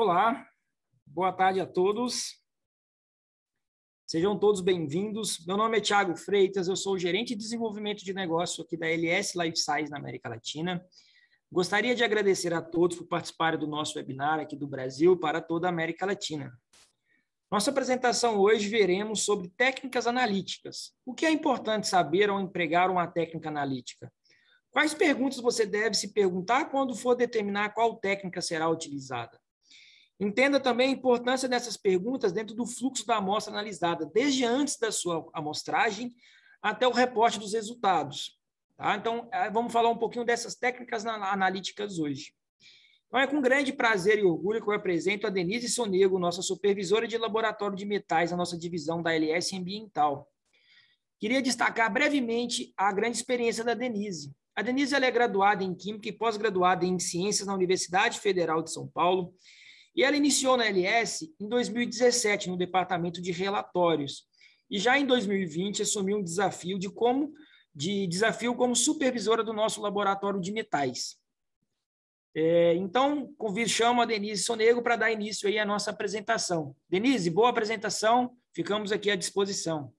Olá, boa tarde a todos. Sejam todos bem-vindos. Meu nome é Thiago Freitas, eu sou gerente de desenvolvimento de negócio aqui da LS Life Science na América Latina. Gostaria de agradecer a todos por participarem do nosso webinar aqui do Brasil para toda a América Latina. Nossa apresentação hoje veremos sobre técnicas analíticas. O que é importante saber ao empregar uma técnica analítica? Quais perguntas você deve se perguntar quando for determinar qual técnica será utilizada? Entenda também a importância dessas perguntas dentro do fluxo da amostra analisada, desde antes da sua amostragem até o reporte dos resultados. Tá? Então, eh, vamos falar um pouquinho dessas técnicas analíticas hoje. Então, é com grande prazer e orgulho que eu apresento a Denise Sonego, nossa supervisora de laboratório de metais na nossa divisão da LS Ambiental. Queria destacar brevemente a grande experiência da Denise. A Denise é graduada em Química e pós-graduada em Ciências na Universidade Federal de São Paulo e ela iniciou na LS em 2017, no departamento de relatórios. E já em 2020 assumiu um desafio de como de desafio como supervisora do nosso laboratório de metais. É, então, convido, chamo a Denise Sonego para dar início aí à nossa apresentação. Denise, boa apresentação, ficamos aqui à disposição.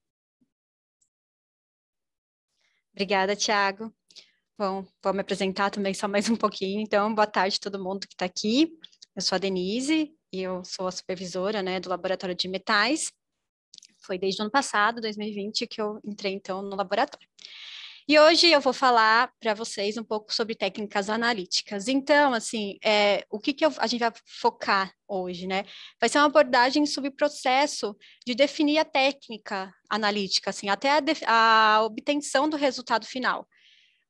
Obrigada, Tiago. Bom, vou me apresentar também só mais um pouquinho, então, boa tarde a todo mundo que está aqui. Eu sou a Denise e eu sou a supervisora né, do Laboratório de Metais. Foi desde o ano passado, 2020, que eu entrei então no laboratório. E hoje eu vou falar para vocês um pouco sobre técnicas analíticas. Então, assim, é, o que, que eu, a gente vai focar hoje, né? Vai ser uma abordagem sobre o processo de definir a técnica analítica, assim, até a, a obtenção do resultado final.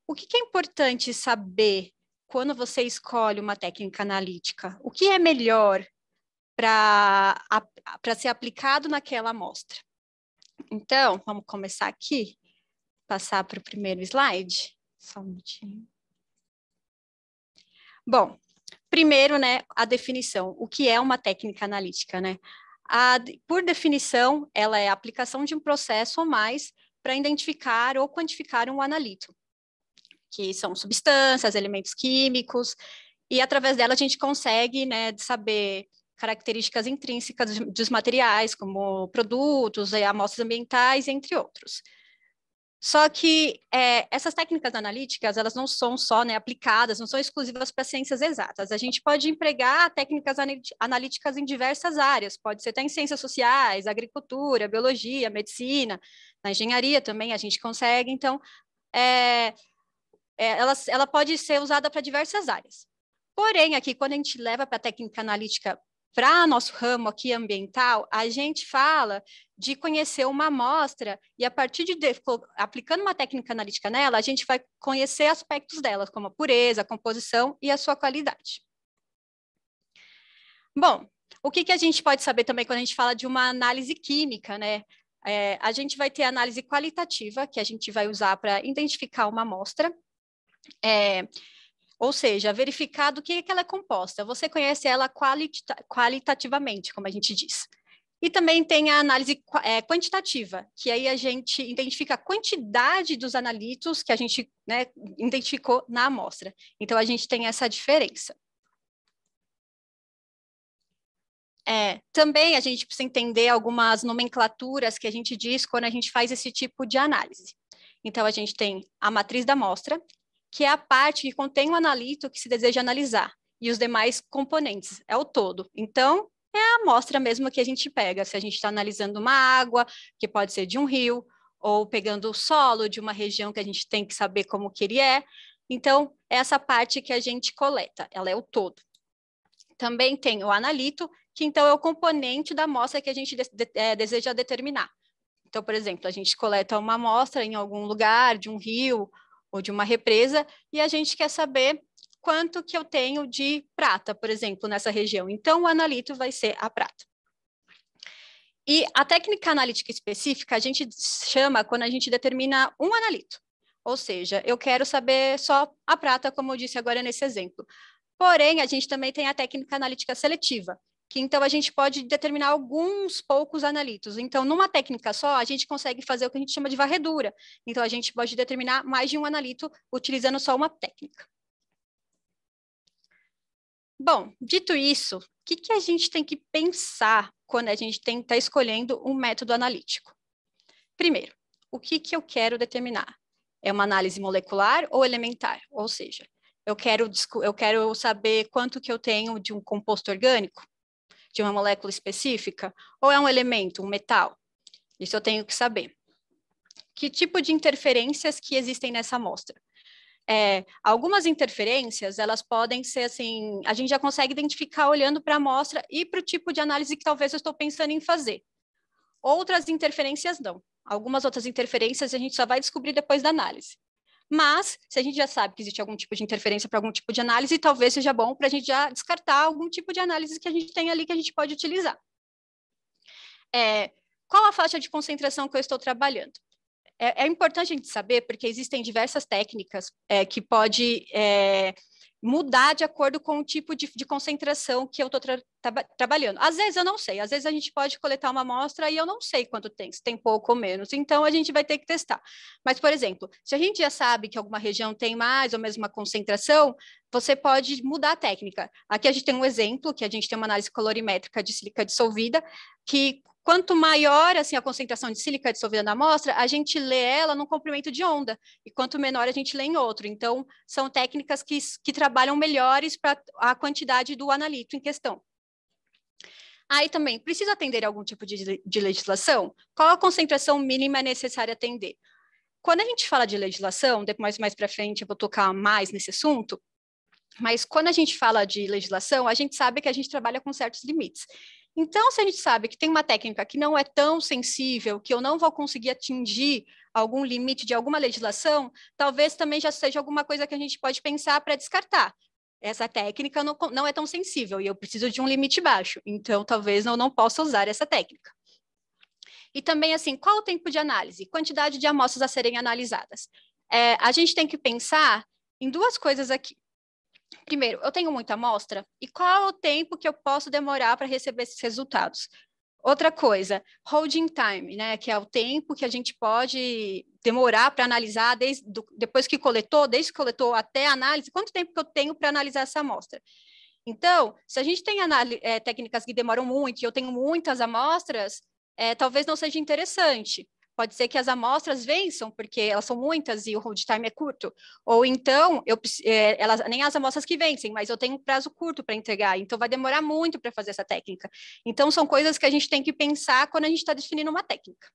O que, que é importante saber quando você escolhe uma técnica analítica, o que é melhor para ser aplicado naquela amostra? Então, vamos começar aqui, passar para o primeiro slide. Só um minutinho. Bom, primeiro, né, a definição. O que é uma técnica analítica, né? A, por definição, ela é a aplicação de um processo ou mais para identificar ou quantificar um analito, que são substâncias, elementos químicos, e através dela a gente consegue né, saber características intrínsecas dos materiais, como produtos, eh, amostras ambientais, entre outros. Só que é, essas técnicas analíticas, elas não são só né, aplicadas, não são exclusivas para ciências exatas. A gente pode empregar técnicas analíticas em diversas áreas, pode ser até em ciências sociais, agricultura, biologia, medicina, na engenharia também a gente consegue. Então, é, é, ela, ela pode ser usada para diversas áreas. Porém, aqui, quando a gente leva para a técnica analítica para nosso ramo aqui ambiental, a gente fala de conhecer uma amostra e a partir de, aplicando uma técnica analítica nela, a gente vai conhecer aspectos dela, como a pureza, a composição e a sua qualidade. Bom, o que, que a gente pode saber também quando a gente fala de uma análise química, né? É, a gente vai ter análise qualitativa, que a gente vai usar para identificar uma amostra, é, ou seja, verificar do que, é que ela é composta. Você conhece ela qualita qualitativamente, como a gente diz. E também tem a análise é, quantitativa, que aí a gente identifica a quantidade dos analitos que a gente né, identificou na amostra. Então, a gente tem essa diferença. É, também a gente precisa entender algumas nomenclaturas que a gente diz quando a gente faz esse tipo de análise. Então, a gente tem a matriz da amostra, que é a parte que contém o analito que se deseja analisar e os demais componentes, é o todo. Então, é a amostra mesmo que a gente pega, se a gente está analisando uma água, que pode ser de um rio, ou pegando o solo de uma região que a gente tem que saber como que ele é. Então, é essa parte que a gente coleta, ela é o todo. Também tem o analito, que então é o componente da amostra que a gente de de é, deseja determinar. Então, por exemplo, a gente coleta uma amostra em algum lugar, de um rio ou de uma represa, e a gente quer saber quanto que eu tenho de prata, por exemplo, nessa região. Então, o analito vai ser a prata. E a técnica analítica específica a gente chama quando a gente determina um analito. Ou seja, eu quero saber só a prata, como eu disse agora nesse exemplo. Porém, a gente também tem a técnica analítica seletiva, que então a gente pode determinar alguns poucos analitos. Então, numa técnica só, a gente consegue fazer o que a gente chama de varredura. Então, a gente pode determinar mais de um analito utilizando só uma técnica. Bom, dito isso, o que, que a gente tem que pensar quando a gente está escolhendo um método analítico? Primeiro, o que, que eu quero determinar? É uma análise molecular ou elementar? Ou seja, eu quero, eu quero saber quanto que eu tenho de um composto orgânico, de uma molécula específica? Ou é um elemento, um metal? Isso eu tenho que saber. Que tipo de interferências que existem nessa amostra? É, algumas interferências, elas podem ser assim, a gente já consegue identificar olhando para a amostra e para o tipo de análise que talvez eu estou pensando em fazer. Outras interferências não. Algumas outras interferências a gente só vai descobrir depois da análise. Mas, se a gente já sabe que existe algum tipo de interferência para algum tipo de análise, talvez seja bom para a gente já descartar algum tipo de análise que a gente tem ali que a gente pode utilizar. É, qual a faixa de concentração que eu estou trabalhando? É, é importante a gente saber, porque existem diversas técnicas é, que pode é, mudar de acordo com o tipo de, de concentração que eu estou tra tra trabalhando. Às vezes eu não sei, às vezes a gente pode coletar uma amostra e eu não sei quanto tem, se tem pouco ou menos, então a gente vai ter que testar. Mas, por exemplo, se a gente já sabe que alguma região tem mais ou menos uma concentração, você pode mudar a técnica. Aqui a gente tem um exemplo, que a gente tem uma análise colorimétrica de sílica dissolvida, que quanto maior assim a concentração de sílica dissolvida na amostra, a gente lê ela num comprimento de onda, e quanto menor a gente lê em outro. Então, são técnicas que, que trabalham melhores para a quantidade do analito em questão. Aí também, precisa atender algum tipo de, de legislação? Qual a concentração mínima necessária atender? Quando a gente fala de legislação, depois mais para frente eu vou tocar mais nesse assunto, mas quando a gente fala de legislação, a gente sabe que a gente trabalha com certos limites. Então, se a gente sabe que tem uma técnica que não é tão sensível, que eu não vou conseguir atingir algum limite de alguma legislação, talvez também já seja alguma coisa que a gente pode pensar para descartar. Essa técnica não, não, é tão sensível e eu preciso de um limite baixo, então talvez eu não possa usar essa técnica. E também, assim, qual o tempo de análise? Quantidade de amostras a serem analisadas. É, a gente tem que pensar em duas coisas aqui. Primeiro, eu tenho muita amostra e qual é o tempo que eu posso demorar para receber esses resultados? Outra coisa, holding time, né, que é o tempo que a gente pode demorar para analisar desde do, depois que coletou, desde que coletou até a análise, quanto tempo que eu tenho para analisar essa amostra? Então, se a gente tem é, técnicas que demoram muito e eu tenho muitas amostras, é, talvez não seja interessante. Pode ser que as amostras vençam, porque elas são muitas e o hold time é curto. Ou então, eu, é, elas, nem as amostras que vencem, mas eu tenho um prazo curto para entregar, então vai demorar muito para fazer essa técnica. Então, são coisas que a gente tem que pensar quando a gente está definindo uma técnica.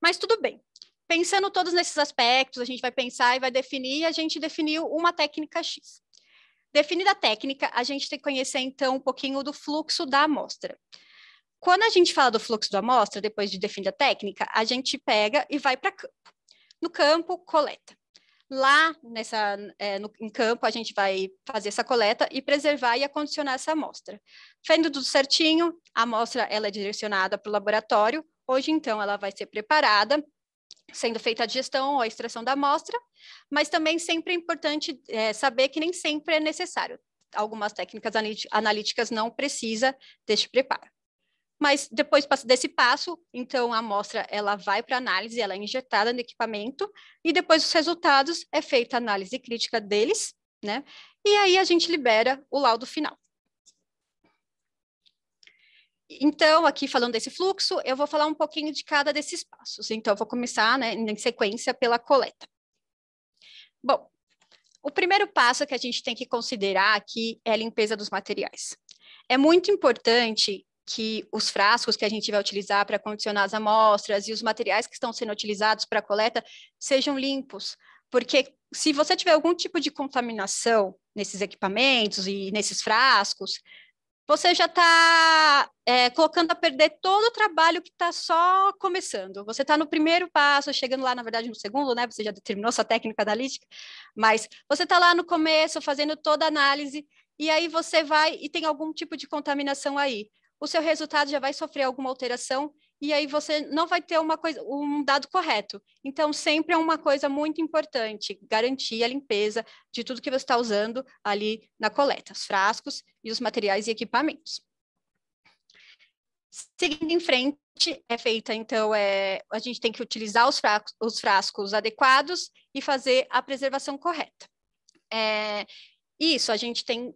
Mas tudo bem. Pensando todos nesses aspectos, a gente vai pensar e vai definir, e a gente definiu uma técnica X. Definida a técnica, a gente tem que conhecer, então, um pouquinho do fluxo da amostra. Quando a gente fala do fluxo da amostra, depois de definir a técnica, a gente pega e vai para campo. No campo, coleta. Lá nessa, é, no, em campo, a gente vai fazer essa coleta e preservar e acondicionar essa amostra. Fazendo tudo certinho, a amostra ela é direcionada para o laboratório. Hoje, então, ela vai ser preparada, sendo feita a digestão ou a extração da amostra, mas também sempre é importante é, saber que nem sempre é necessário. Algumas técnicas analíticas não precisa deste preparo mas depois desse passo, então a amostra ela vai para análise, ela é injetada no equipamento e depois os resultados é feita a análise crítica deles, né? E aí a gente libera o laudo final. Então, aqui falando desse fluxo, eu vou falar um pouquinho de cada desses passos. Então, eu vou começar né, em sequência pela coleta. Bom, o primeiro passo que a gente tem que considerar aqui é a limpeza dos materiais. É muito importante que os frascos que a gente vai utilizar para condicionar as amostras e os materiais que estão sendo utilizados para coleta sejam limpos, porque se você tiver algum tipo de contaminação nesses equipamentos e nesses frascos, você já está é, colocando a perder todo o trabalho que está só começando. Você está no primeiro passo, chegando lá, na verdade, no segundo, né? Você já determinou sua técnica analítica, mas você está lá no começo, fazendo toda a análise, e aí você vai e tem algum tipo de contaminação aí o seu resultado já vai sofrer alguma alteração e aí você não vai ter uma coisa, um dado correto. Então, sempre é uma coisa muito importante garantir a limpeza de tudo que você está usando ali na coleta, os frascos e os materiais e equipamentos. Seguindo em frente, é feita, então, é, a gente tem que utilizar os frascos, os frascos adequados e fazer a preservação correta. É, isso, a gente tem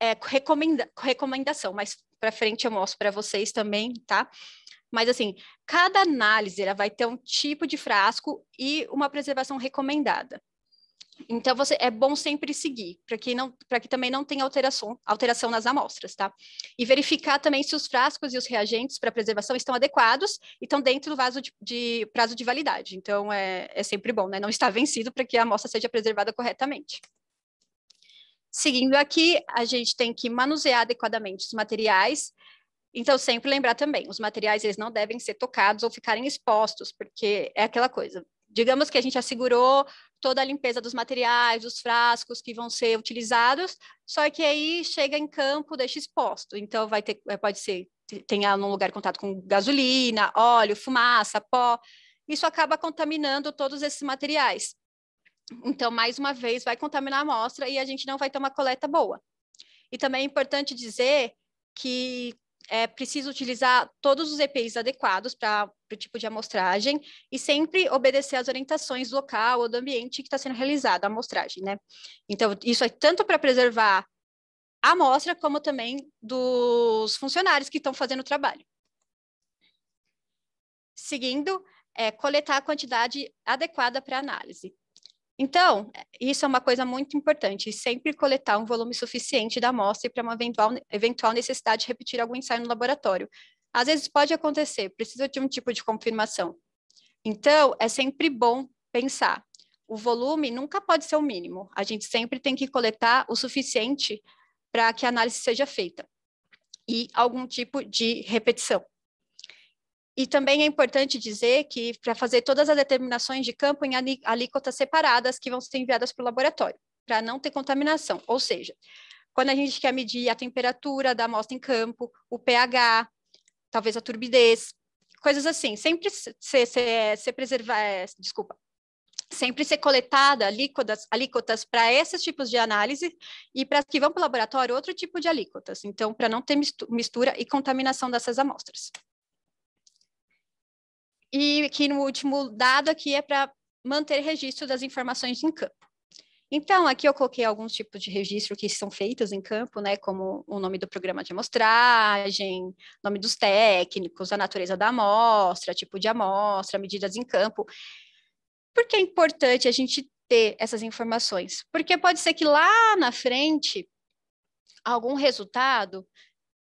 é, recomenda, recomendação, mas para frente eu mostro para vocês também, tá? Mas assim, cada análise ela vai ter um tipo de frasco e uma preservação recomendada. Então você é bom sempre seguir, para que não para que também não tenha alteração, alteração nas amostras, tá? E verificar também se os frascos e os reagentes para preservação estão adequados e estão dentro do vaso de, de, prazo de validade. Então é, é sempre bom, né? Não está vencido para que a amostra seja preservada corretamente. Seguindo aqui, a gente tem que manusear adequadamente os materiais. Então, sempre lembrar também, os materiais eles não devem ser tocados ou ficarem expostos, porque é aquela coisa. Digamos que a gente assegurou toda a limpeza dos materiais, dos frascos que vão ser utilizados, só que aí chega em campo, deixa exposto. Então, vai ter, é, pode ser, tenha num lugar contato com gasolina, óleo, fumaça, pó. Isso acaba contaminando todos esses materiais. Então, mais uma vez, vai contaminar a amostra e a gente não vai ter uma coleta boa. E também é importante dizer que é preciso utilizar todos os EPIs adequados para o tipo de amostragem e sempre obedecer às orientações do local ou do ambiente que está sendo realizada a amostragem, né? Então, isso é tanto para preservar a amostra, como também dos funcionários que estão fazendo o trabalho. Seguindo, é coletar a quantidade adequada para análise. Então, isso é uma coisa muito importante, sempre coletar um volume suficiente da amostra para uma eventual, eventual necessidade de repetir algum ensaio no laboratório. Às vezes pode acontecer, precisa de um tipo de confirmação. Então, é sempre bom pensar. O volume nunca pode ser o mínimo, a gente sempre tem que coletar o suficiente para que a análise seja feita e algum tipo de repetição. E também é importante dizer que para fazer todas as determinações de campo em alíquotas separadas que vão ser enviadas para o laboratório, para não ter contaminação. Ou seja, quando a gente quer medir a temperatura da amostra em campo, o pH, talvez a turbidez, coisas assim, sempre ser, preservada, preservar, é, desculpa, sempre ser coletada alíquotas, alíquotas para esses tipos de análise e para as que vão para o laboratório outro tipo de alíquotas. Então, para não ter mistura e contaminação dessas amostras. E aqui no último dado aqui é para manter registro das informações em campo. Então, aqui eu coloquei alguns tipos de registro que são feitos em campo, né, como o nome do programa de amostragem, nome dos técnicos, a natureza da amostra, tipo de amostra, medidas em campo. Por que é importante a gente ter essas informações? Porque pode ser que lá na frente algum resultado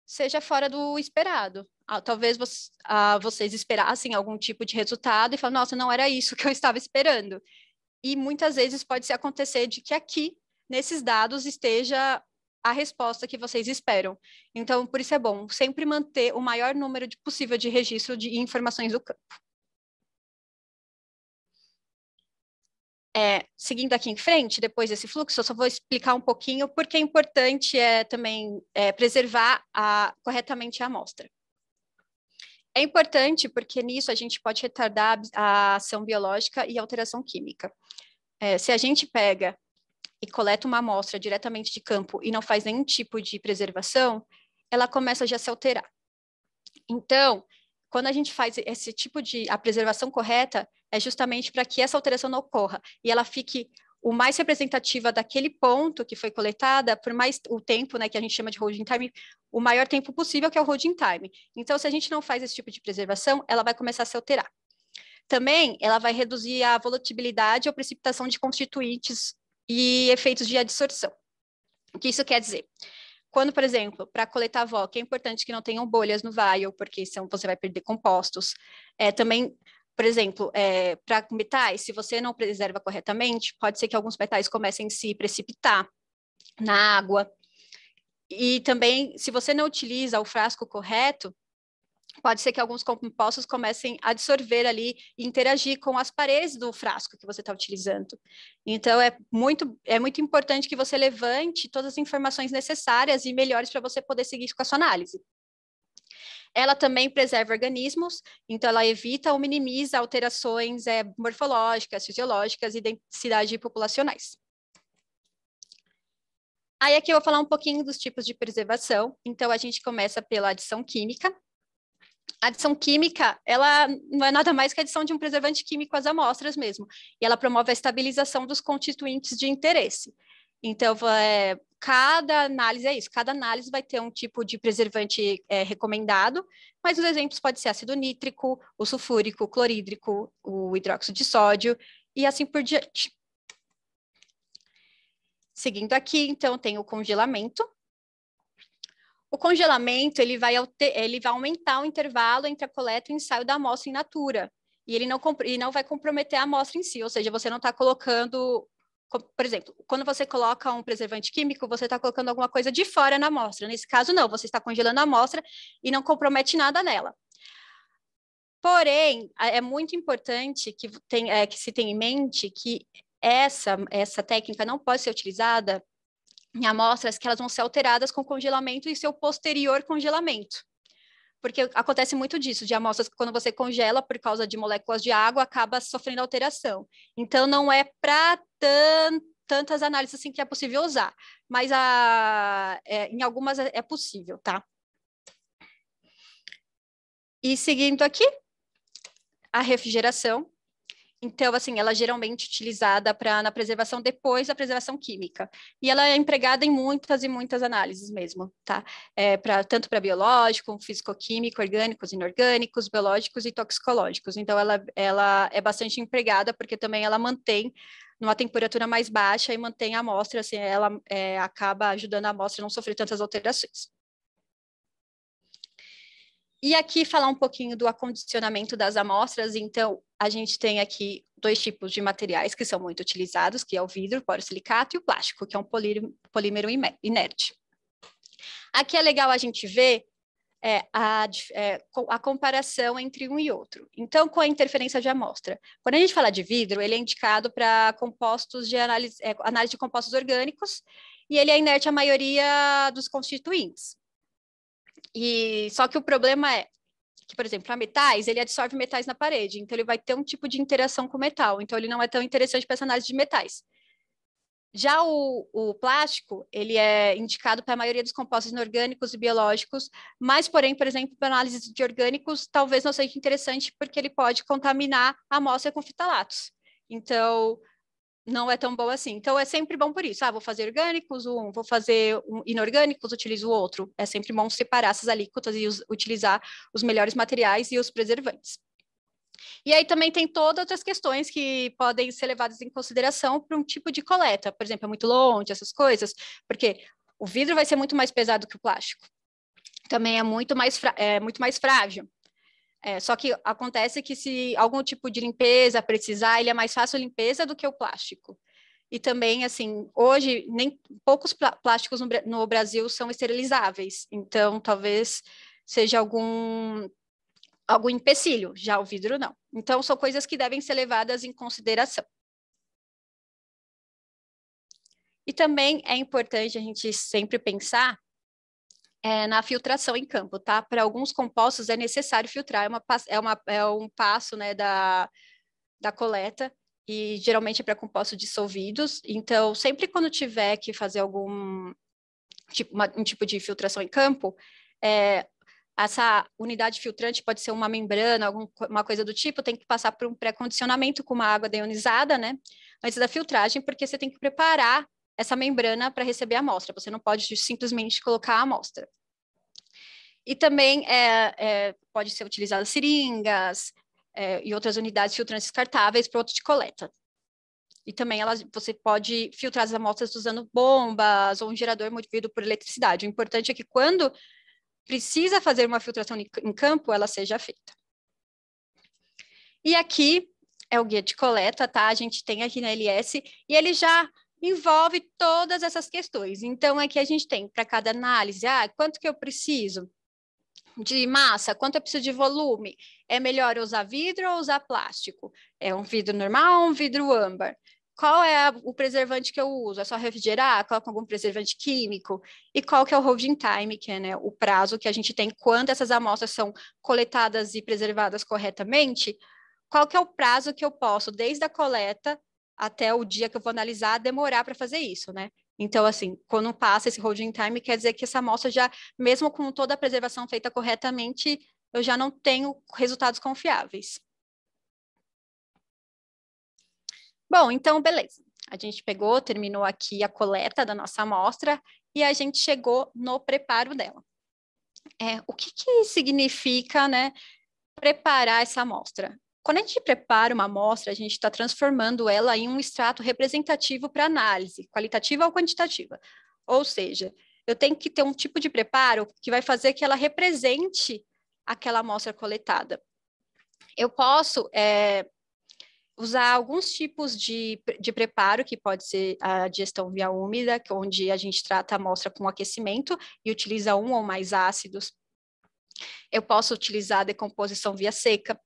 seja fora do esperado. Ah, talvez ah, vocês esperassem algum tipo de resultado e falam, nossa, não era isso que eu estava esperando. E muitas vezes pode se acontecer de que aqui, nesses dados, esteja a resposta que vocês esperam. Então, por isso é bom sempre manter o maior número possível de registro de informações do campo. É, seguindo aqui em frente, depois desse fluxo, eu só vou explicar um pouquinho porque é importante é, também é, preservar a, corretamente a amostra. É importante porque nisso a gente pode retardar a ação biológica e alteração química. É, se a gente pega e coleta uma amostra diretamente de campo e não faz nenhum tipo de preservação, ela começa já a se alterar. Então, quando a gente faz esse tipo de a preservação correta, é justamente para que essa alteração não ocorra e ela fique o mais representativa daquele ponto que foi coletada, por mais o tempo né, que a gente chama de holding time, o maior tempo possível, que é o holding time. Então, se a gente não faz esse tipo de preservação, ela vai começar a se alterar. Também, ela vai reduzir a volatilidade ou precipitação de constituintes e efeitos de adsorção. O que isso quer dizer? Quando, por exemplo, para coletar VOC, é importante que não tenham bolhas no vial, porque senão você vai perder compostos. É, também por exemplo, é, para metais, se você não preserva corretamente, pode ser que alguns metais comecem a se precipitar na água. E também, se você não utiliza o frasco correto, pode ser que alguns compostos comecem a absorver ali e interagir com as paredes do frasco que você está utilizando. Então, é muito, é muito importante que você levante todas as informações necessárias e melhores para você poder seguir com a sua análise. Ela também preserva organismos, então ela evita ou minimiza alterações é, morfológicas, fisiológicas e densidade populacionais. Aí aqui eu vou falar um pouquinho dos tipos de preservação. Então a gente começa pela adição química. A adição química, ela não é nada mais que a adição de um preservante químico às amostras mesmo, e ela promove a estabilização dos constituintes de interesse. Então, é, cada análise é isso, cada análise vai ter um tipo de preservante é, recomendado, mas os exemplos podem ser ácido nítrico, o sulfúrico, o clorídrico, o hidróxido de sódio e assim por diante. Seguindo aqui, então, tem o congelamento. O congelamento ele vai, alter, ele vai aumentar o intervalo entre a coleta e o ensaio da amostra in natura, e ele não, ele não vai comprometer a amostra em si, ou seja, você não está colocando por exemplo, quando você coloca um preservante químico, você está colocando alguma coisa de fora na amostra. Nesse caso, não, você está congelando a amostra e não compromete nada nela. Porém, é muito importante que, tem, é, que se tenha em mente que essa, essa técnica não pode ser utilizada em amostras que elas vão ser alteradas com congelamento e seu posterior congelamento porque acontece muito disso, de amostras que quando você congela por causa de moléculas de água, acaba sofrendo alteração. Então, não é para tantas análises assim que é possível usar, mas a, é, em algumas é, é possível, tá? E seguindo aqui, a refrigeração, então, assim, ela é geralmente utilizada para na preservação depois da preservação química. E ela é empregada em muitas e muitas análises mesmo, tá? É, pra, tanto para biológico, físico-químico, orgânicos, inorgânicos, biológicos e toxicológicos. Então, ela, ela é bastante empregada porque também ela mantém numa temperatura mais baixa e mantém a amostra, assim, ela é, acaba ajudando a amostra a não sofrer tantas alterações. E aqui falar um pouquinho do acondicionamento das amostras. Então, a gente tem aqui dois tipos de materiais que são muito utilizados, que é o vidro, silicato e o plástico, que é um polímero inerte. Aqui é legal a gente ver é, a, é, a comparação entre um e outro. Então, com a interferência de amostra. Quando a gente fala de vidro, ele é indicado para compostos de análise, é, análise de compostos orgânicos, e ele é inerte a maioria dos constituintes. E só que o problema é que, por exemplo, para metais, ele absorve metais na parede, então ele vai ter um tipo de interação com o metal, então ele não é tão interessante para essa análise de metais. Já o, o, plástico, ele é indicado para a maioria dos compostos inorgânicos e biológicos, mas, porém, por exemplo, para análise de orgânicos, talvez não seja interessante porque ele pode contaminar a amostra com fitalatos. Então, não é tão bom assim. Então é sempre bom por isso. Ah, vou fazer orgânicos, um, vou fazer um inorgânicos, utilizo o outro. É sempre bom separar essas alíquotas e utilizar os melhores materiais e os preservantes. E aí também tem todas outras questões que podem ser levadas em consideração para um tipo de coleta, por exemplo, é muito longe, essas coisas, porque o vidro vai ser muito mais pesado que o plástico. Também é muito mais, é muito mais frágil. É, só que acontece que se algum tipo de limpeza precisar, ele é mais fácil limpeza do que o plástico. E também, assim, hoje nem poucos plásticos no, no Brasil são esterilizáveis. Então, talvez seja algum algum empecilho, já o vidro não. Então, são coisas que devem ser levadas em consideração. E também é importante a gente sempre pensar é, na filtração em campo, tá? Para alguns compostos é necessário filtrar, é, uma, é, uma, é um passo né, da, da coleta, e geralmente é para compostos dissolvidos. Então, sempre quando tiver que fazer algum tipo, uma, um tipo de filtração em campo, é, essa unidade filtrante pode ser uma membrana, alguma coisa do tipo, tem que passar por um pré-condicionamento com uma água deionizada, né? Antes da filtragem, porque você tem que preparar essa membrana para receber a amostra, você não pode simplesmente colocar a amostra. E também é, é, pode ser utilizadas seringas é, e outras unidades filtrantes descartáveis para outro de coleta. E também ela, você pode filtrar as amostras usando bombas ou um gerador movido por eletricidade. O importante é que quando precisa fazer uma filtração em campo, ela seja feita. E aqui é o guia de coleta, tá? A gente tem aqui na LS e ele já envolve todas essas questões. Então, aqui é a gente tem para cada análise, ah, quanto que eu preciso de massa, quanto eu preciso de volume? É melhor usar vidro ou usar plástico? É um vidro normal ou um vidro âmbar? Qual é a, o preservante que eu uso? É só refrigerar? Coloca algum preservante químico? E qual que é o holding time, que é né, o prazo que a gente tem quando essas amostras são coletadas e preservadas corretamente? Qual que é o prazo que eu posso, desde a coleta até o dia que eu vou analisar demorar para fazer isso, né? Então, assim, quando passa esse holding time, quer dizer que essa amostra já, mesmo com toda a preservação feita corretamente, eu já não tenho resultados confiáveis. Bom, então, beleza. A gente pegou, terminou aqui a coleta da nossa amostra e a gente chegou no preparo dela. É, o que, que significa, né, preparar essa amostra? Quando a gente prepara uma amostra, a gente está transformando ela em um extrato representativo para análise, qualitativa ou quantitativa. Ou seja, eu tenho que ter um tipo de preparo que vai fazer que ela represente aquela amostra coletada. Eu posso é, usar alguns tipos de, de preparo, que pode ser a digestão via úmida, é onde a gente trata a amostra com aquecimento e utiliza um ou mais ácidos. Eu posso utilizar a decomposição via seca,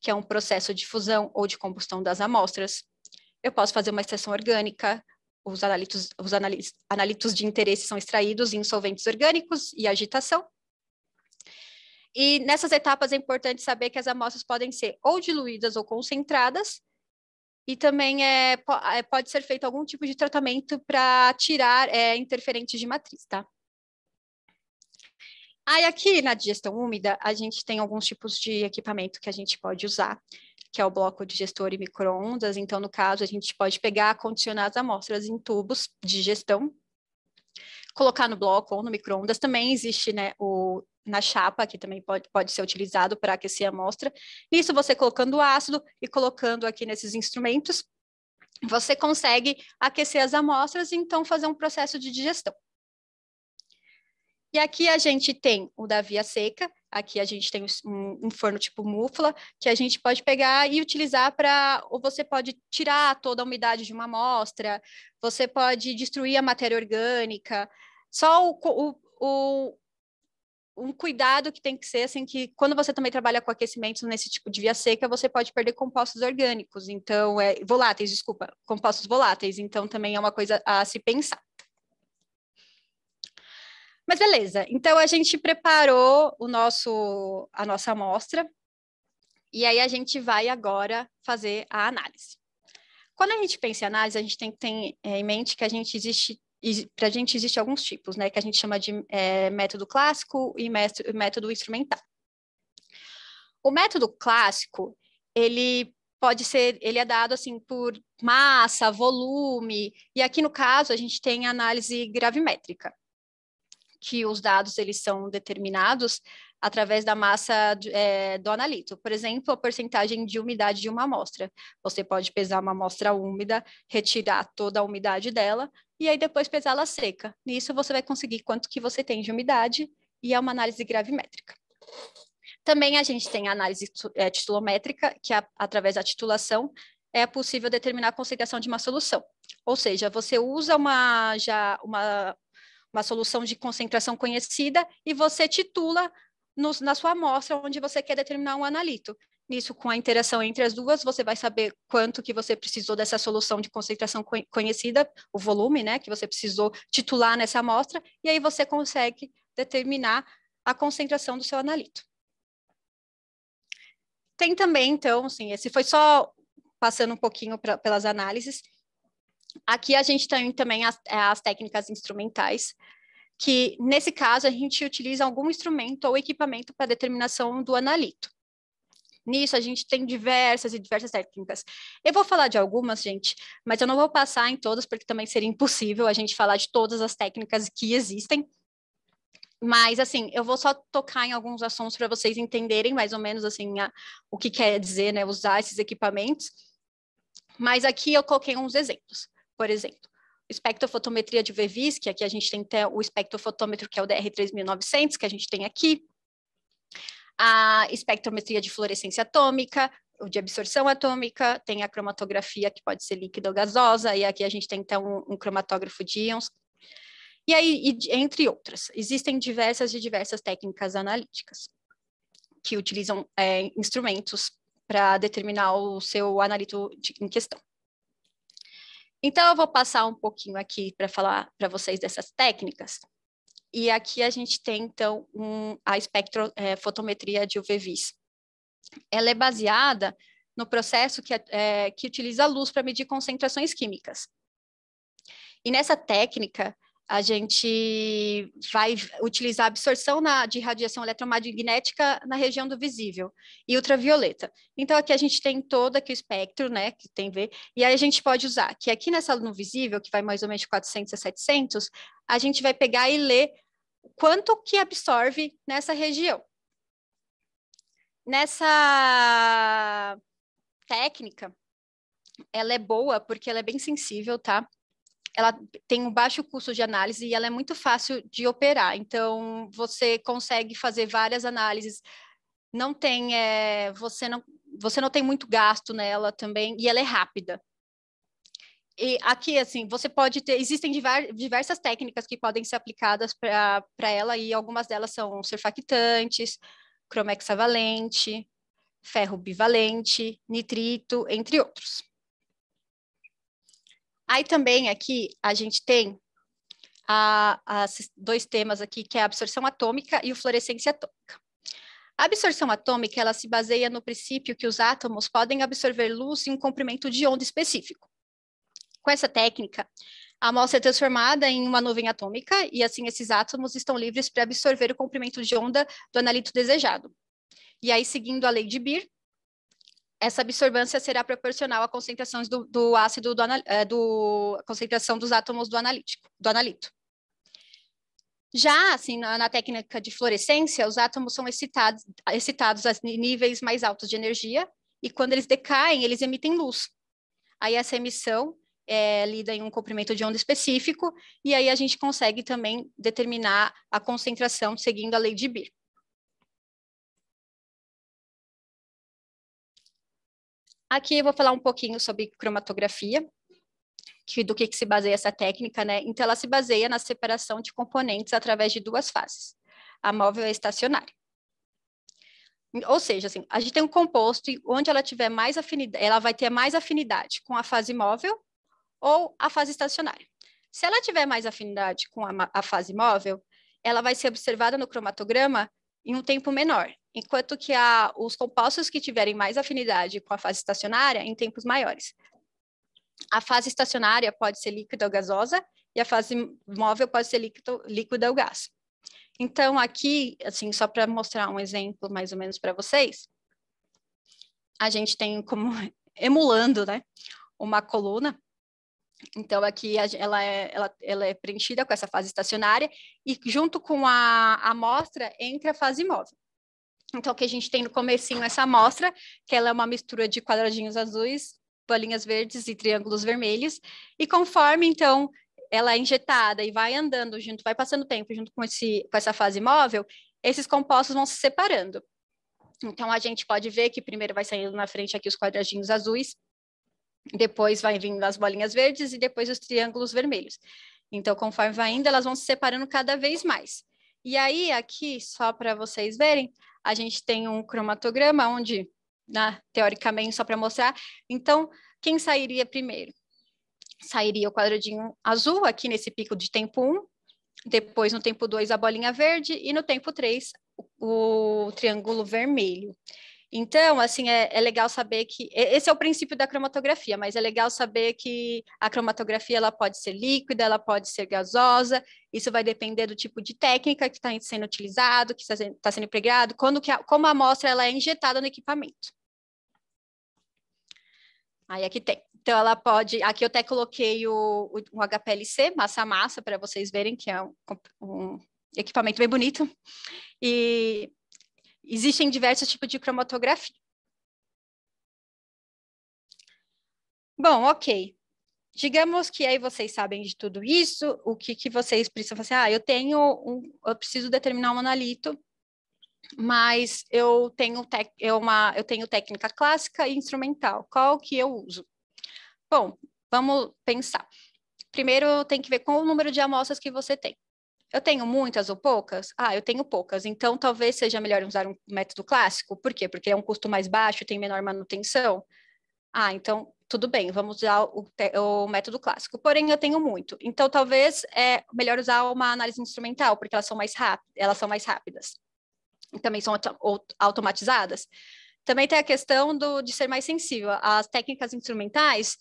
que é um processo de fusão ou de combustão das amostras. Eu posso fazer uma extração orgânica, os, analitos, os analis, analitos de interesse são extraídos em solventes orgânicos e agitação. E nessas etapas é importante saber que as amostras podem ser ou diluídas ou concentradas, e também é, é pode ser feito algum tipo de tratamento para tirar é, interferentes de matriz, tá? Aí aqui na digestão úmida, a gente tem alguns tipos de equipamento que a gente pode usar, que é o bloco digestor e microondas. Então, no caso, a gente pode pegar, condicionar as amostras em tubos de digestão, colocar no bloco ou no microondas. Também existe, né, o na chapa, que também pode, pode ser utilizado para aquecer a amostra. Isso você colocando ácido e colocando aqui nesses instrumentos, você consegue aquecer as amostras e então fazer um processo de digestão. E aqui a gente tem o da via seca, aqui a gente tem um, um forno tipo mufla, que a gente pode pegar e utilizar para. Ou você pode tirar toda a umidade de uma amostra, você pode destruir a matéria orgânica. Só o, o, o um cuidado que tem que ser, assim, que quando você também trabalha com aquecimento nesse tipo de via seca, você pode perder compostos orgânicos, então, é, voláteis, desculpa, compostos voláteis, então também é uma coisa a se pensar. Mas beleza, então a gente preparou o nosso, a nossa amostra e aí a gente vai agora fazer a análise. Quando a gente pensa em análise, a gente tem que ter em é, mente que a gente existe para a gente existe alguns tipos, né, que a gente chama de é, método clássico e método instrumental. O método clássico, ele pode ser, ele é dado assim por massa, volume, e aqui no caso a gente tem análise gravimétrica que os dados eles são determinados através da massa é, do analito. Por exemplo, a porcentagem de umidade de uma amostra. Você pode pesar uma amostra úmida, retirar toda a umidade dela e aí depois pesá-la seca. Nisso você vai conseguir quanto que você tem de umidade e é uma análise gravimétrica. Também a gente tem a análise é, titulométrica, que é, através da titulação é possível determinar a concentração de uma solução. Ou seja, você usa uma, já uma uma solução de concentração conhecida, e você titula no, na sua amostra onde você quer determinar um analito. Nisso, com a interação entre as duas, você vai saber quanto que você precisou dessa solução de concentração conhecida, o volume, né, que você precisou titular nessa amostra, e aí você consegue determinar a concentração do seu analito. Tem também, então, assim, esse foi só passando um pouquinho pra, pelas análises, Aqui a gente tem também as, é, as técnicas instrumentais, que nesse caso a gente utiliza algum instrumento ou equipamento para determinação do analito. Nisso a gente tem diversas e diversas técnicas. Eu vou falar de algumas, gente, mas eu não vou passar em todas porque também seria impossível a gente falar de todas as técnicas que existem. Mas assim, eu vou só tocar em alguns assuntos para vocês entenderem mais ou menos assim a, o que quer dizer, né, usar esses equipamentos. Mas aqui eu coloquei uns exemplos por exemplo. Espectrofotometria de que aqui a gente tem o espectrofotômetro, que é o DR3900, que a gente tem aqui. A espectrometria de fluorescência atômica, o de absorção atômica, tem a cromatografia, que pode ser líquida ou gasosa, e aqui a gente tem, então, um, um cromatógrafo de íons. E aí, e, entre outras, existem diversas e diversas técnicas analíticas que utilizam é, instrumentos para determinar o seu analito de, em questão. Então, eu vou passar um pouquinho aqui para falar para vocês dessas técnicas. E aqui a gente tem, então, um, a espectrofotometria é, de UV-Vis. Ela é baseada no processo que, é, que utiliza a luz para medir concentrações químicas. E nessa técnica, a gente vai utilizar a absorção na, de radiação eletromagnética na região do visível e ultravioleta. Então, aqui a gente tem todo aqui o espectro, né, que tem ver, e aí a gente pode usar, que aqui nessa no visível, que vai mais ou menos de 400 a 700, a gente vai pegar e ler quanto que absorve nessa região. Nessa técnica, ela é boa porque ela é bem sensível, tá? ela tem um baixo custo de análise e ela é muito fácil de operar. Então, você consegue fazer várias análises. Não tem, é, você não, você não tem muito gasto nela também e ela é rápida. E aqui, assim, você pode ter, existem diversas técnicas que podem ser aplicadas para ela e algumas delas são surfactantes, cromexavalente, ferro bivalente, nitrito, entre outros. Aí também aqui a gente tem a, a, dois temas aqui, que é a absorção atômica e o fluorescência atômica. A absorção atômica ela se baseia no princípio que os átomos podem absorver luz em um comprimento de onda específico. Com essa técnica, a amostra é transformada em uma nuvem atômica e assim esses átomos estão livres para absorver o comprimento de onda do analito desejado. E aí, seguindo a lei de Beer, essa absorvância será proporcional à concentração do, do ácido do, eh, do concentração dos átomos do analítico, do analito. Já assim, na, na, técnica de fluorescência, os átomos são excitados, excitados a níveis mais altos de energia, e quando eles decaem, eles emitem luz. Aí essa emissão é lida em um comprimento de onda específico, e aí a gente consegue também determinar a concentração seguindo a lei de Beer. Aqui eu vou falar um pouquinho sobre cromatografia, que, do que, que, se baseia essa técnica, né? Então, ela se baseia na separação de componentes através de duas fases, a móvel e a estacionária. Ou seja, assim, a gente tem um composto e onde ela tiver mais afinidade, ela vai ter mais afinidade com a fase móvel ou a fase estacionária. Se ela tiver mais afinidade com a, a fase móvel, ela vai ser observada no cromatograma em um tempo menor enquanto que os compostos que tiverem mais afinidade com a fase estacionária em tempos maiores. A fase estacionária pode ser líquida ou gasosa e a fase móvel pode ser líquido, líquida ou gás. Então, aqui, assim, só para mostrar um exemplo mais ou menos para vocês, a gente tem como emulando, né, uma coluna. Então, aqui ela é, ela, ela é preenchida com essa fase estacionária e junto com a amostra entra a fase móvel. Então, o que a gente tem no comecinho essa amostra, que ela é uma mistura de quadradinhos azuis, bolinhas verdes e triângulos vermelhos. E conforme, então, ela é injetada e vai andando junto, vai passando tempo junto com, esse, com essa fase móvel, esses compostos vão se separando. Então, a gente pode ver que primeiro vai saindo na frente aqui os quadradinhos azuis, depois vai vindo as bolinhas verdes e depois os triângulos vermelhos. Então, conforme vai indo, elas vão se separando cada vez mais. E aí, aqui, só para vocês verem, a gente tem um cromatograma onde, né, teoricamente, só para mostrar, então, quem sairia primeiro? Sairia o quadradinho azul aqui nesse pico de tempo 1, depois no tempo 2 a bolinha verde e no tempo 3 o, o triângulo vermelho. Então, assim, é, é, legal saber que esse é o princípio da cromatografia, mas é legal saber que a cromatografia ela pode ser líquida, ela pode ser gasosa isso vai depender do tipo de técnica que está sendo utilizado, que está tá sendo empregado, quando que a, como a amostra ela é injetada no equipamento. Aí aqui tem. Então ela pode, aqui eu até coloquei o, o, o HPLC, massa a massa, para vocês verem que é um, um equipamento bem bonito. E existem diversos tipos de cromatografia. Bom, ok. Digamos que aí vocês sabem de tudo isso, o que, que vocês precisam fazer? Ah, eu tenho um, eu preciso determinar um analito, mas eu tenho, tec, eu é uma, eu tenho técnica clássica e instrumental. Qual que eu uso? Bom, vamos pensar. Primeiro tem que ver com o número de amostras que você tem. Eu tenho muitas ou poucas? Ah, eu tenho poucas. Então, talvez seja melhor usar um método clássico. Por quê? Porque é um custo mais baixo, tem menor manutenção. Ah, então tudo bem, vamos usar o, o, método clássico. Porém, eu tenho muito. Então, talvez é melhor usar uma análise instrumental, porque elas são mais, elas são mais rápidas. E também são automatizadas. Também tem a questão do, de ser mais sensível. As técnicas instrumentais,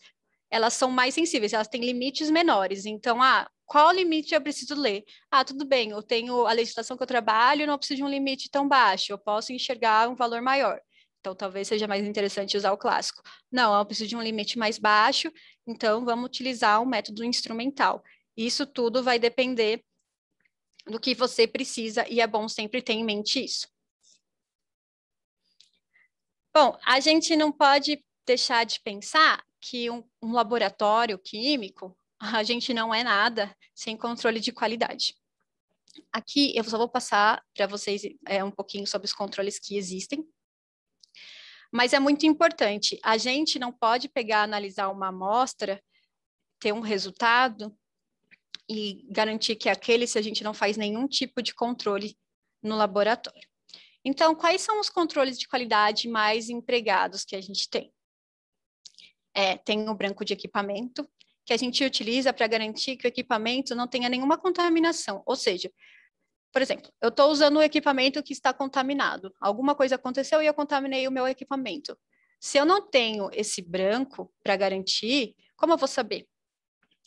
elas são mais sensíveis, elas têm limites menores. Então, ah, qual limite eu preciso ler? Ah, tudo bem, eu tenho a legislação que eu trabalho, não preciso de um limite tão baixo, eu posso enxergar um valor maior. Então, talvez seja mais interessante usar o clássico. Não, eu preciso de um limite mais baixo, então vamos utilizar o um método instrumental. Isso tudo vai depender do que você precisa e é bom sempre ter em mente isso. Bom, a gente não pode deixar de pensar que um, um laboratório químico, a gente não é nada sem controle de qualidade. Aqui eu só vou passar para vocês é, um pouquinho sobre os controles que existem. Mas é muito importante. A gente não pode pegar, analisar uma amostra, ter um resultado e garantir que é aquele se a gente não faz nenhum tipo de controle no laboratório. Então, quais são os controles de qualidade mais empregados que a gente tem? É, tem o branco de equipamento, que a gente utiliza para garantir que o equipamento não tenha nenhuma contaminação, ou seja, por exemplo, eu estou usando um equipamento que está contaminado. Alguma coisa aconteceu e eu contaminei o meu equipamento. Se eu não tenho esse branco para garantir, como eu vou saber?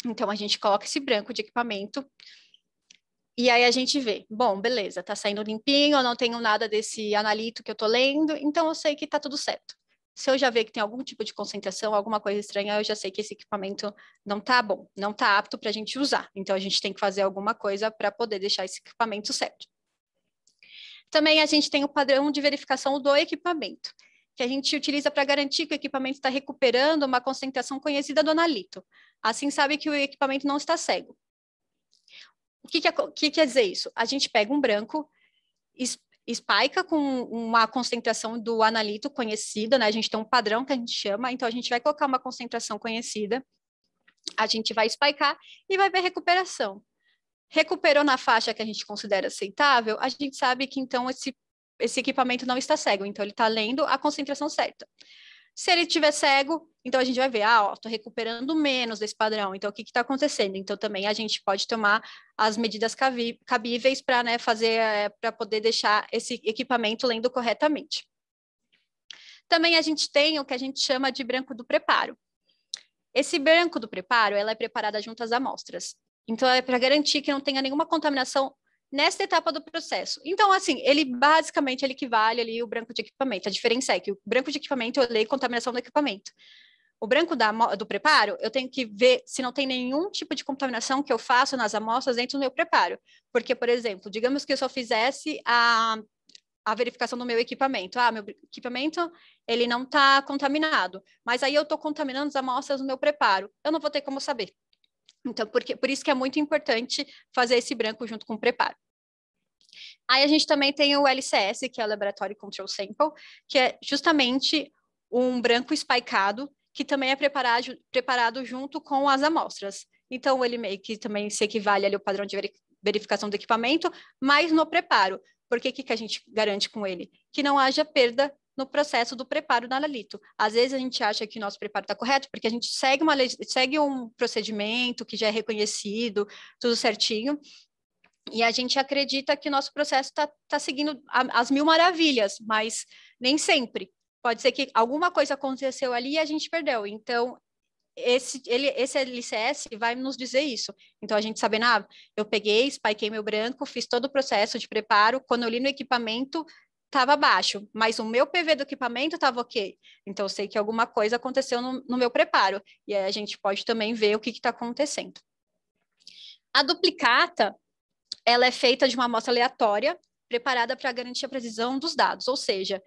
Então a gente coloca esse branco de equipamento e aí a gente vê, bom, beleza, está saindo limpinho, eu não tenho nada desse analito que eu estou lendo, então eu sei que está tudo certo se eu já ver que tem algum tipo de concentração, alguma coisa estranha, eu já sei que esse equipamento não tá bom, não tá apto para a gente usar. Então a gente tem que fazer alguma coisa para poder deixar esse equipamento certo. Também a gente tem o padrão de verificação do equipamento, que a gente utiliza para garantir que o equipamento está recuperando uma concentração conhecida do analito. Assim sabe que o equipamento não está cego. O que, que, que quer dizer isso? A gente pega um branco, spike com uma concentração do analito conhecida, né? A gente tem um padrão que a gente chama, então a gente vai colocar uma concentração conhecida, a gente vai spikear e vai ver recuperação. Recuperou na faixa que a gente considera aceitável, a gente sabe que então esse, esse equipamento não está cego, então ele está lendo a concentração certa. Se ele tiver cego, então a gente vai ver, ah, ó, tô recuperando menos desse padrão, então o que está acontecendo? Então também a gente pode tomar as medidas cabíveis para né, fazer, é, eh, para poder deixar esse equipamento lendo corretamente. Também a gente tem o que a gente chama de branco do preparo. Esse branco do preparo, ela é preparada junto às amostras. Então é para garantir que não tenha nenhuma contaminação nesta etapa do processo. Então, assim, ele basicamente ele equivale ali o branco de equipamento. A diferença é que o branco de equipamento eu leio contaminação do equipamento. O branco da, do preparo, eu tenho que ver se não tem nenhum tipo de contaminação que eu faço nas amostras dentro do meu preparo. Porque, por exemplo, digamos que eu só fizesse a, a verificação do meu equipamento. Ah, meu equipamento, ele não está contaminado. Mas aí eu estou contaminando as amostras no meu preparo. Eu não vou ter como saber então, porque, por isso que é muito importante fazer esse branco junto com o preparo. Aí a gente também tem o LCS, que é o Laboratory Control Sample, que é justamente um branco espicado, que também é preparado, preparado junto com as amostras. Então, ele meio que também se equivale ali ao padrão de verificação do equipamento, mas no preparo. Porque o que, que a gente garante com ele? Que não haja perda no processo do preparo do analito. Às vezes a gente acha que o nosso preparo está correto, porque a gente segue, uma, segue um procedimento que já é reconhecido, tudo certinho, e a gente acredita que o nosso processo está tá seguindo a, as mil maravilhas, mas nem sempre. Pode ser que alguma coisa aconteceu ali e a gente perdeu. Então, esse, ele, esse LCS vai nos dizer isso. Então, a gente sabendo, ah, eu peguei, spikei meu branco, fiz todo o processo de preparo, quando eu li no equipamento, estava baixo, mas o meu PV do equipamento estava ok. Então eu sei que alguma coisa aconteceu no, no, meu preparo. E aí a gente pode também ver o que está acontecendo. A duplicata ela é feita de uma amostra aleatória preparada para garantir a precisão dos dados, ou seja,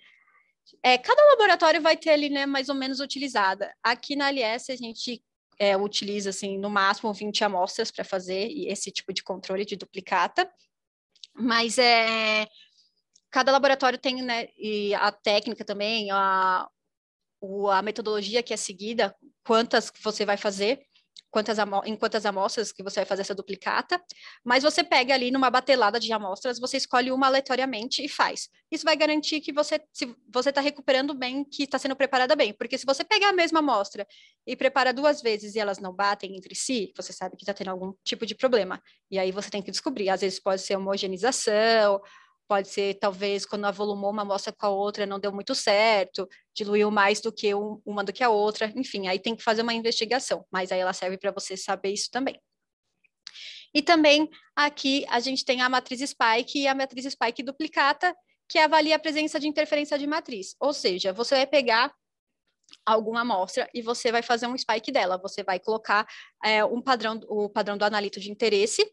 é, cada laboratório vai ter ali, né, mais ou menos utilizada. Aqui na LS a gente é, utiliza, assim, no máximo 20 amostras para fazer esse tipo de controle de duplicata, mas é, cada laboratório tem, né, e a técnica também, a, a metodologia que é seguida, quantas você vai fazer, quantas em quantas amostras que você vai fazer essa duplicata, mas você pega ali numa batelada de amostras, você escolhe uma aleatoriamente e faz. Isso vai garantir que você se você está recuperando bem, que está sendo preparada bem, porque se você pegar a mesma amostra e prepara duas vezes e elas não batem entre si, você sabe que está tendo algum tipo de problema. E aí você tem que descobrir. Às vezes pode ser homogeneização. Pode ser, talvez, quando avolumou uma amostra com a outra, não deu muito certo, diluiu mais do que um, uma do que a outra. Enfim, aí tem que fazer uma investigação, mas aí ela serve para você saber isso também. E também aqui a gente tem a matriz spike e a matriz spike duplicata, que avalia a presença de interferência de matriz. Ou seja, você vai pegar alguma amostra e você vai fazer um spike dela. Você vai colocar é, um padrão, o padrão do analito de interesse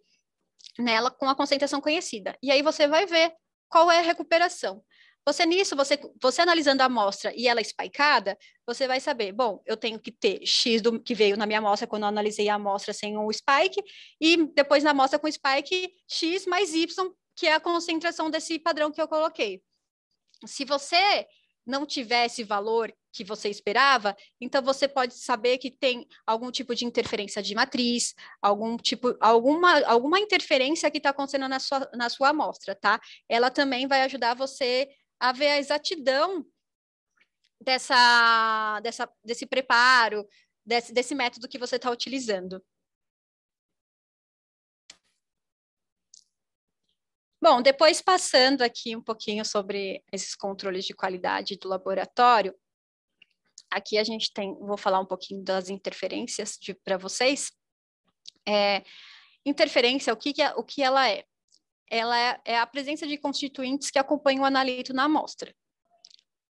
nela com a concentração conhecida. E aí você vai ver qual é a recuperação. Você nisso, você, você analisando a amostra e ela spikeada, você vai saber, bom, eu tenho que ter X do, que veio na minha amostra quando eu analisei a amostra sem um spike, e depois na amostra com spike, X mais Y, que é a concentração desse padrão que eu coloquei. Se você não tiver esse valor que você esperava, então você pode saber que tem algum tipo de interferência de matriz, algum tipo, alguma, alguma interferência que está acontecendo na sua, na sua amostra, tá? Ela também vai ajudar você a ver a exatidão dessa, dessa, desse preparo, desse, desse método que você está utilizando. Bom, depois passando aqui um pouquinho sobre esses controles de qualidade do laboratório, aqui a gente tem, vou falar um pouquinho das interferências para vocês. É, interferência, o que, que, é, o que ela é? Ela é, é a presença de constituintes que acompanham o analito na amostra.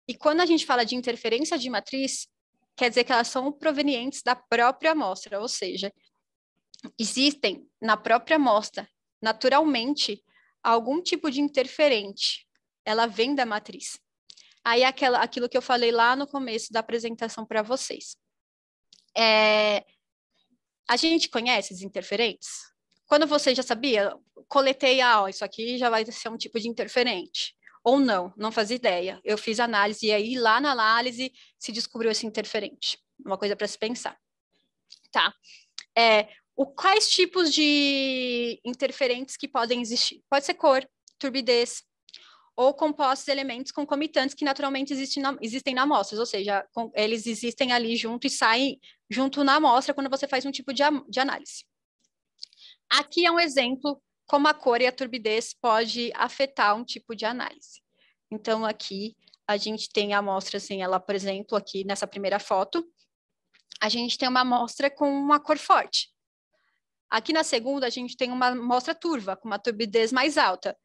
E quando a gente fala de interferência de matriz, quer dizer que elas são provenientes da própria amostra, ou seja, existem na própria amostra, naturalmente, algum tipo de interferente, ela vem da matriz. Aí aquela, aquilo que eu falei lá no começo da apresentação para vocês. É, a gente conhece os interferentes? Quando você já sabia, coletei, ah, ó, isso aqui já vai ser um tipo de interferente. Ou não, não fazia ideia. Eu fiz análise e aí lá na análise se descobriu esse interferente. Uma coisa para se pensar. Tá. É, o, quais tipos de interferentes que podem existir? Pode ser cor, turbidez, ou compostos elementos concomitantes que naturalmente existem na, existem na amostra, ou seja, com, eles existem ali junto e saem junto na amostra quando você faz um tipo de, de análise. Aqui é um exemplo como a cor e a turbidez pode afetar um tipo de análise. Então, aqui a gente tem a amostra, assim, ela, por exemplo, aqui nessa primeira foto, a gente tem uma amostra com uma cor forte. Aqui na segunda, a gente tem uma amostra turva, com uma turbidez mais alta.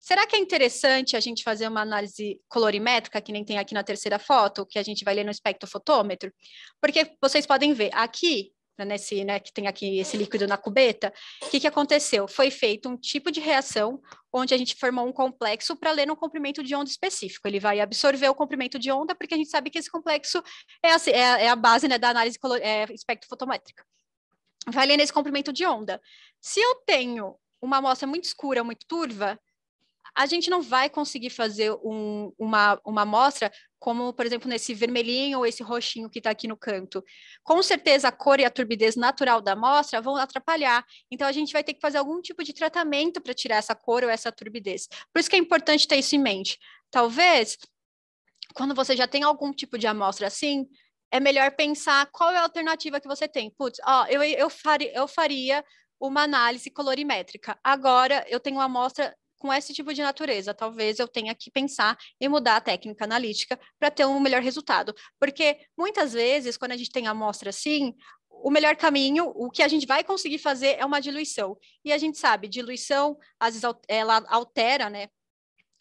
Será que é interessante a gente fazer uma análise colorimétrica, que nem tem aqui na terceira foto, que a gente vai ler no espectrofotômetro? Porque vocês podem ver, aqui, né, nesse, né, que tem aqui esse líquido na cubeta, o que, que aconteceu? Foi feito um tipo de reação onde a gente formou um complexo para ler um comprimento de onda específico. Ele vai absorver o comprimento de onda, porque a gente sabe que esse complexo é a, é, é a base né, da análise é, espectrofotométrica vai ler nesse comprimento de onda. Se eu tenho uma amostra muito escura, muito turva, a gente não vai conseguir fazer um, uma, uma amostra como, por exemplo, nesse vermelhinho ou esse roxinho que está aqui no canto. Com certeza, a cor e a turbidez natural da amostra vão atrapalhar. Então, a gente vai ter que fazer algum tipo de tratamento para tirar essa cor ou essa turbidez. Por isso que é importante ter isso em mente. Talvez, quando você já tem algum tipo de amostra assim, é melhor pensar qual é a alternativa que você tem. Putz, ó, eu, eu, faria, eu faria uma análise colorimétrica. Agora eu tenho uma amostra com esse tipo de natureza. Talvez eu tenha que pensar em mudar a técnica analítica para ter um melhor resultado. Porque muitas vezes, quando a gente tem amostra assim, o melhor caminho, o que a gente vai conseguir fazer é uma diluição. E a gente sabe, diluição, às vezes ela altera, né?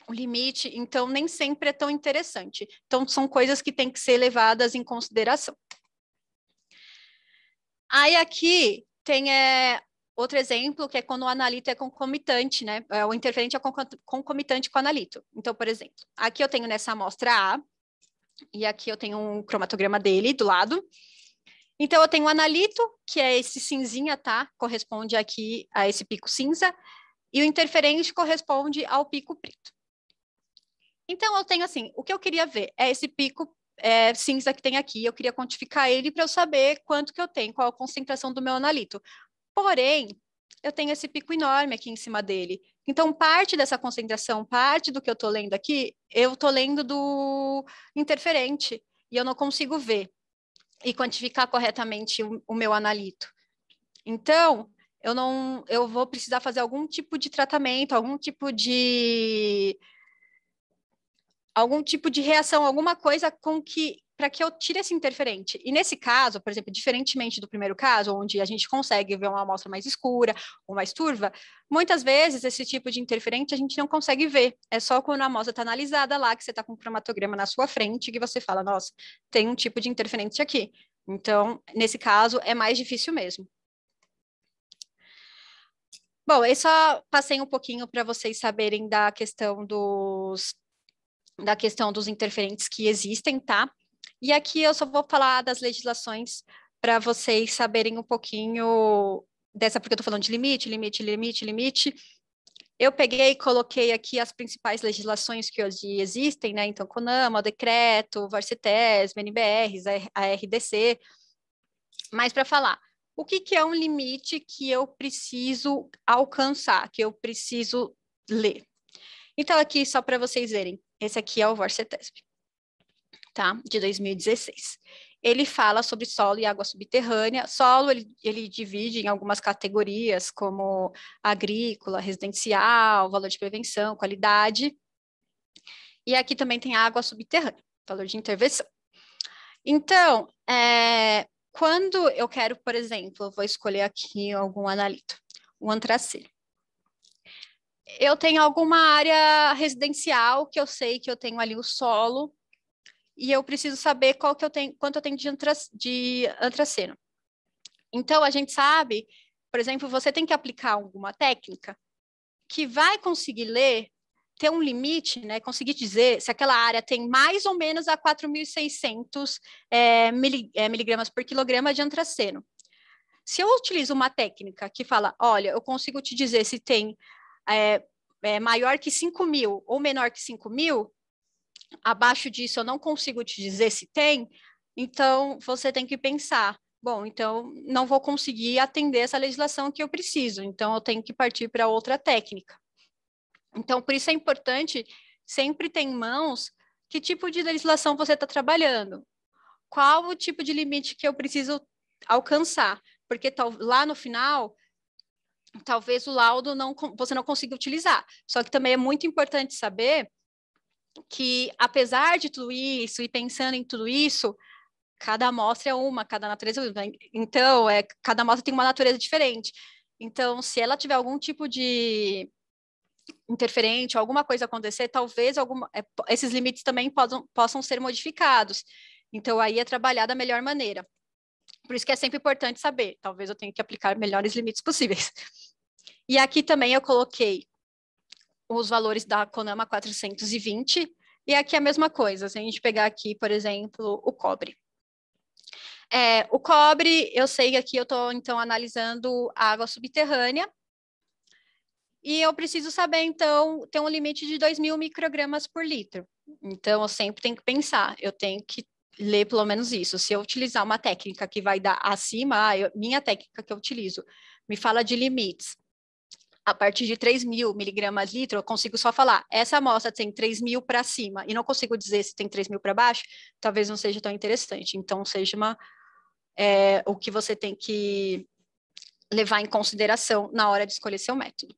o limite, então nem sempre é tão interessante. Então, são coisas que têm que ser levadas em consideração. Aí aqui tem é, outro exemplo, que é quando o analito é concomitante, né? É, o interferente é concomitante com o analito. Então, por exemplo, aqui eu tenho nessa amostra A, e aqui eu tenho um cromatograma dele do lado. Então, eu tenho o analito, que é esse cinzinha, tá? Corresponde aqui a esse pico cinza, e o interferente corresponde ao pico preto. Então, eu tenho assim: o que eu queria ver é esse pico é, cinza que tem aqui, eu queria quantificar ele para eu saber quanto que eu tenho, qual a concentração do meu analito. Porém, eu tenho esse pico enorme aqui em cima dele. Então, parte dessa concentração, parte do que eu estou lendo aqui, eu estou lendo do interferente e eu não consigo ver e quantificar corretamente o, o meu analito. Então, eu não, eu vou precisar fazer algum tipo de tratamento, algum tipo de algum tipo de reação, alguma coisa com que para que eu tire esse interferente. E nesse caso, por exemplo, diferentemente do primeiro caso, onde a gente consegue ver uma amostra mais escura ou mais turva, muitas vezes esse tipo de interferente a gente não consegue ver. É só quando a amostra está analisada lá, que você está com o cromatograma na sua frente, que você fala, nossa, tem um tipo de interferente aqui. Então, nesse caso, é mais difícil mesmo. Bom, eu só passei um pouquinho para vocês saberem da questão dos da questão dos interferentes que existem, tá? E aqui eu só vou falar das legislações para vocês saberem um pouquinho dessa, porque eu estou falando de limite, limite, limite, limite. Eu peguei e coloquei aqui as principais legislações que hoje existem, né? Então, CONAMA, o decreto, Varcetes, MNBRs, a RDC. Mas para falar, o que, que é um limite que eu preciso alcançar, que eu preciso ler? Então, aqui só para vocês verem, esse aqui é o Vorcetesp, tá? De 2016. Ele fala sobre solo e água subterrânea. Solo ele, ele divide em algumas categorias, como agrícola, residencial, valor de prevenção, qualidade. E aqui também tem água subterrânea, valor de intervenção. Então, é, quando eu quero, por exemplo, eu vou escolher aqui algum analito, o um eu tenho alguma área residencial que eu sei que eu tenho ali o solo e eu preciso saber qual que eu tenho, quanto eu tenho de, de antraceno. Então, a gente sabe, por exemplo, você tem que aplicar alguma técnica que vai conseguir ler, ter um limite, né, conseguir dizer se aquela área tem mais ou menos a 4.600 é, mili, é, miligramas por quilograma de antraceno. Se eu utilizo uma técnica que fala, olha, eu consigo te dizer se tem é, é maior que 5 mil ou menor que 5 mil, abaixo disso eu não consigo te dizer se tem, então você tem que pensar. Bom, então não vou conseguir atender essa legislação que eu preciso, então eu tenho que partir para outra técnica. Então, por isso é importante sempre ter em mãos que tipo de legislação você está trabalhando, qual o tipo de limite que eu preciso alcançar, porque lá no final talvez o laudo não você não consiga utilizar. Só que também é muito importante saber que apesar de tudo isso e pensando em tudo isso, cada amostra é uma, cada natureza é uma. Então, é, cada amostra tem uma natureza diferente. Então, se ela tiver algum tipo de interferente, alguma coisa acontecer, talvez alguma, é, esses limites também possam, possam ser modificados. Então, aí é trabalhar da melhor maneira. Por isso que é sempre importante saber. Talvez eu tenha que aplicar melhores limites possíveis. E aqui também eu coloquei os valores da Conama 420. E aqui é a mesma coisa. Se a gente pegar aqui, por exemplo, o cobre. É, o cobre, eu sei que aqui eu estou, então, analisando água subterrânea. E eu preciso saber, então, ter um limite de 2 mil microgramas por litro. Então, eu sempre tenho que pensar, eu tenho que ler pelo menos isso. Se eu utilizar uma técnica que vai dar acima, a ah, minha técnica que eu utilizo, me fala de limites. A partir de 3 mil miligramas litro, eu consigo só falar, essa amostra tem 3 mil para cima, e não consigo dizer se tem 3 mil para baixo, talvez não seja tão interessante. Então, seja uma, é, o que você tem que levar em consideração na hora de escolher seu método.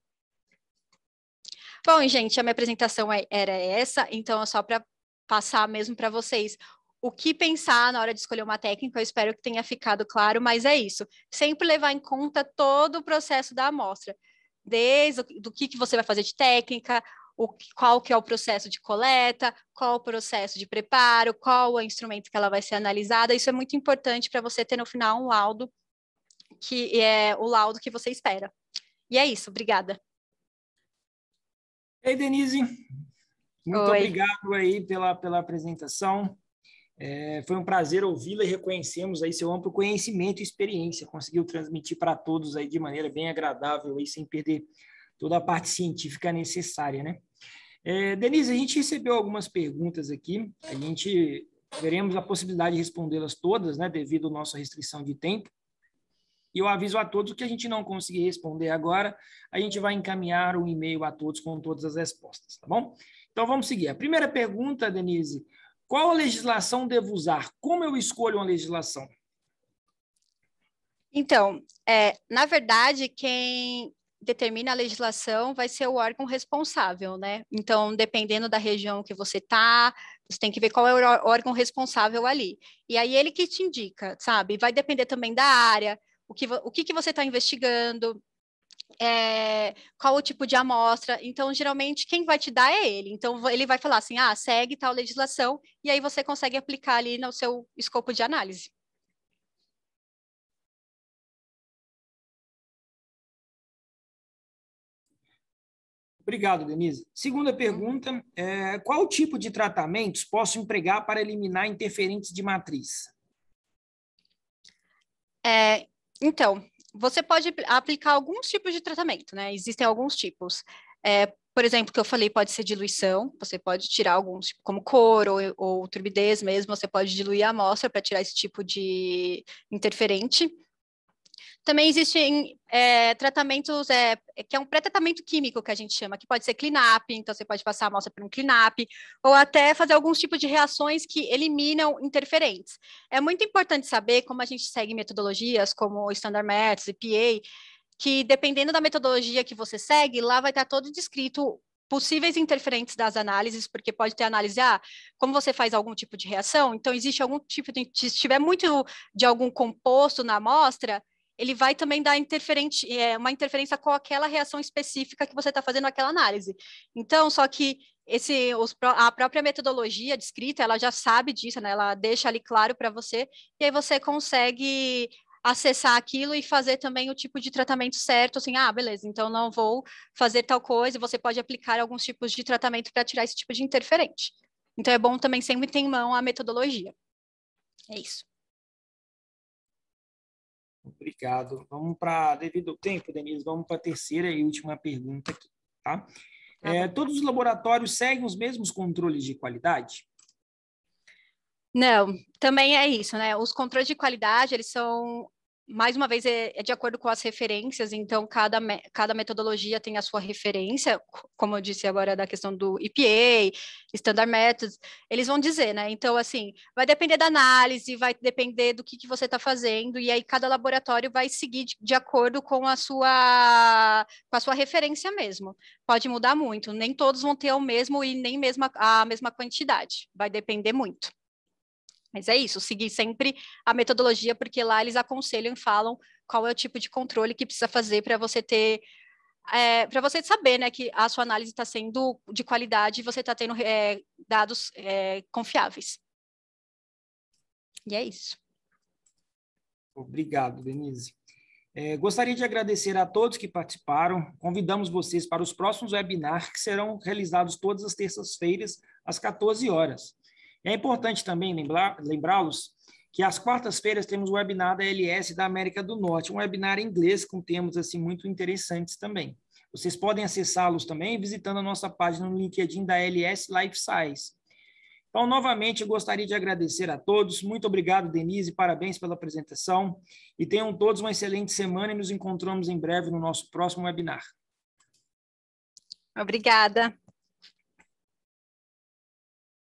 Bom, gente, a minha apresentação é, era essa, então é só para passar mesmo para vocês o que pensar na hora de escolher uma técnica, eu espero que tenha ficado claro, mas é isso. Sempre levar em conta todo o processo da amostra, desde o, do que, que você vai fazer de técnica, o, qual que é o processo de coleta, qual o processo de preparo, qual o instrumento que ela vai ser analisada. Isso é muito importante para você ter no final um laudo que é o laudo que você espera. E é isso, obrigada. Ei, Denise, muito Oi. obrigado aí pela, pela apresentação. É, foi um prazer ouvi-la e reconhecemos aí seu amplo conhecimento e experiência. Conseguiu transmitir para todos aí de maneira bem agradável e sem perder toda a parte científica necessária, né? É, Denise, a gente recebeu algumas perguntas aqui. A gente veremos a possibilidade de respondê-las todas, né, devido à nossa restrição de tempo. E eu aviso a todos que a gente não conseguir responder agora, a gente vai encaminhar um e-mail a todos com todas as respostas, tá bom? Então vamos seguir. A primeira pergunta, Denise, qual legislação devo usar? Como eu escolho uma legislação? Então, é, na verdade, quem determina a legislação vai ser o órgão responsável, né? Então, dependendo da região que você está, você tem que ver qual é o órgão responsável ali. E aí ele que te indica, sabe? Vai depender também da área, o que, o que, que você está investigando, é, qual o tipo de amostra. Então, geralmente, quem vai te dar é ele. Então, ele vai falar assim: ah, segue tal legislação, e aí você consegue aplicar ali no seu escopo de análise. Obrigado, Denise. Segunda uhum. pergunta: é, qual tipo de tratamentos posso empregar para eliminar interferentes de matriz? É, então, você pode aplicar alguns tipos de tratamento, né? Existem alguns tipos. É, por exemplo, que eu falei, pode ser diluição, você pode tirar alguns, tipo, como cor ou, ou turbidez mesmo, você pode diluir a amostra para tirar esse tipo de interferente. Também existem é, tratamentos, é, que é um pré-tratamento químico que a gente chama, que pode ser clean up então você pode passar a amostra por um clean up ou até fazer alguns tipos de reações que eliminam interferentes. É muito importante saber como a gente segue metodologias como Standard Methods e PA, que dependendo da metodologia que você segue, lá vai estar todo descrito possíveis interferentes das análises, porque pode ter análise, ah, como você faz algum tipo de reação, então existe algum tipo de, se tiver muito de algum composto na amostra, ele vai também dar interferente, é, uma interferência com aquela reação específica que você está fazendo aquela análise. Então, só que esse, os, a própria metodologia descrita, ela já sabe disso, né? ela deixa ali claro para você, e aí você consegue acessar aquilo e fazer também o tipo de tratamento certo, assim, ah, beleza, então não vou fazer tal coisa, você pode aplicar alguns tipos de tratamento para tirar esse tipo de interferente. Então é bom também sempre ter em mão a metodologia. É isso. Obrigado. Vamos para, devido ao tempo, Denise, vamos para a terceira e última pergunta aqui, tá? tá é, todos os laboratórios seguem os mesmos controles de qualidade? Não, também é isso, né? Os controles de qualidade, eles são mais uma vez, é, é, de acordo com as referências, então cada, me cada metodologia tem a sua referência, como eu disse agora da questão do EPA, Standard Methods, eles vão dizer, né? Então, assim, vai depender da análise, vai depender do que, que você está fazendo, e aí cada laboratório vai seguir de, de, acordo com a, sua, com a sua referência mesmo. Pode mudar muito, nem todos vão ter o mesmo e nem mesmo a, a mesma quantidade, vai depender muito. Mas é isso, seguir sempre a metodologia, porque lá eles aconselham e falam qual é o tipo de controle que precisa fazer para você ter. É, para você saber né, que a sua análise está sendo de qualidade e você está tendo é, dados é, confiáveis. E é isso. Obrigado, Denise. É, gostaria de agradecer a todos que participaram. Convidamos vocês para os próximos webinars que serão realizados todas as terças-feiras, às 14 horas. É importante também lembrá-los que às quartas-feiras temos o webinar da LS da América do Norte, um webinar em inglês com temas assim muito interessantes também. Vocês podem acessá-los também visitando a nossa página no LinkedIn da LS Life Size. Então, novamente, eu gostaria de agradecer a todos. Muito obrigado, Denise, parabéns pela apresentação. E tenham todos uma excelente semana e nos encontramos em breve no nosso próximo webinar. Obrigada.